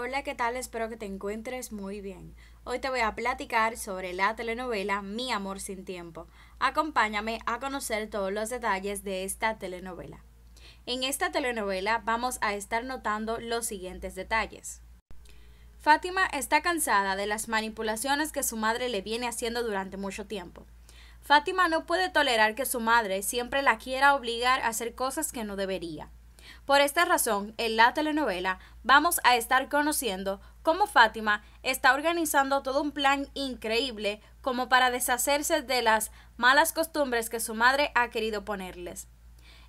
Hola, ¿qué tal? Espero que te encuentres muy bien. Hoy te voy a platicar sobre la telenovela Mi Amor sin Tiempo. Acompáñame a conocer todos los detalles de esta telenovela. En esta telenovela vamos a estar notando los siguientes detalles. Fátima está cansada de las manipulaciones que su madre le viene haciendo durante mucho tiempo. Fátima no puede tolerar que su madre siempre la quiera obligar a hacer cosas que no debería. Por esta razón, en la telenovela vamos a estar conociendo cómo Fátima está organizando todo un plan increíble como para deshacerse de las malas costumbres que su madre ha querido ponerles.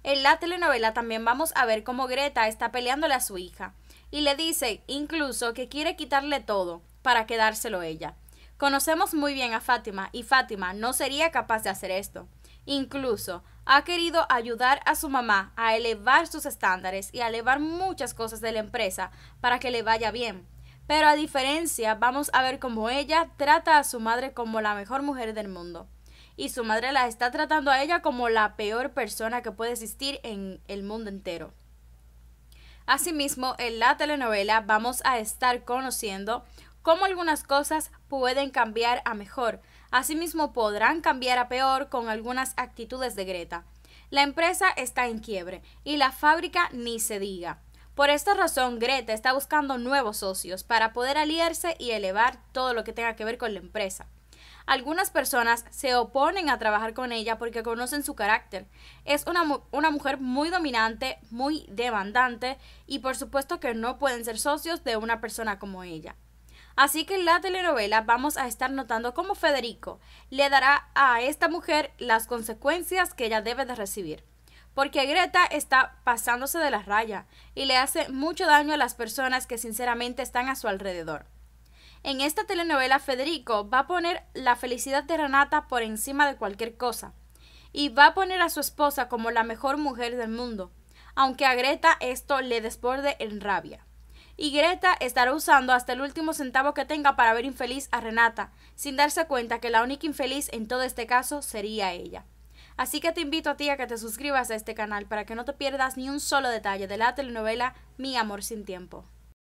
En la telenovela también vamos a ver cómo Greta está peleándole a su hija y le dice incluso que quiere quitarle todo para quedárselo ella. Conocemos muy bien a Fátima y Fátima no sería capaz de hacer esto. Incluso ha querido ayudar a su mamá a elevar sus estándares y a elevar muchas cosas de la empresa para que le vaya bien. Pero a diferencia, vamos a ver cómo ella trata a su madre como la mejor mujer del mundo. Y su madre la está tratando a ella como la peor persona que puede existir en el mundo entero. Asimismo, en la telenovela vamos a estar conociendo cómo algunas cosas pueden cambiar a mejor, Asimismo, podrán cambiar a peor con algunas actitudes de Greta. La empresa está en quiebre y la fábrica ni se diga. Por esta razón, Greta está buscando nuevos socios para poder aliarse y elevar todo lo que tenga que ver con la empresa. Algunas personas se oponen a trabajar con ella porque conocen su carácter. Es una, una, mujer muy dominante, muy demandante y por supuesto que no pueden ser socios de una persona como ella. Así que en la telenovela vamos a estar notando cómo Federico le dará a esta mujer las consecuencias que ella debe de recibir. Porque Greta está pasándose de la raya y le hace mucho daño a las personas que sinceramente están a su alrededor. En esta telenovela Federico va a poner la felicidad de Renata por encima de cualquier cosa y va a poner a su esposa como la mejor mujer del mundo, aunque a Greta esto le desborde en rabia y Greta estará usando hasta el último centavo que tenga para ver infeliz a Renata, sin darse cuenta que la única infeliz en todo este caso sería ella. Así que te invito a ti a que te suscribas a este canal para que no te pierdas ni un solo detalle de la telenovela Mi Amor sin Tiempo.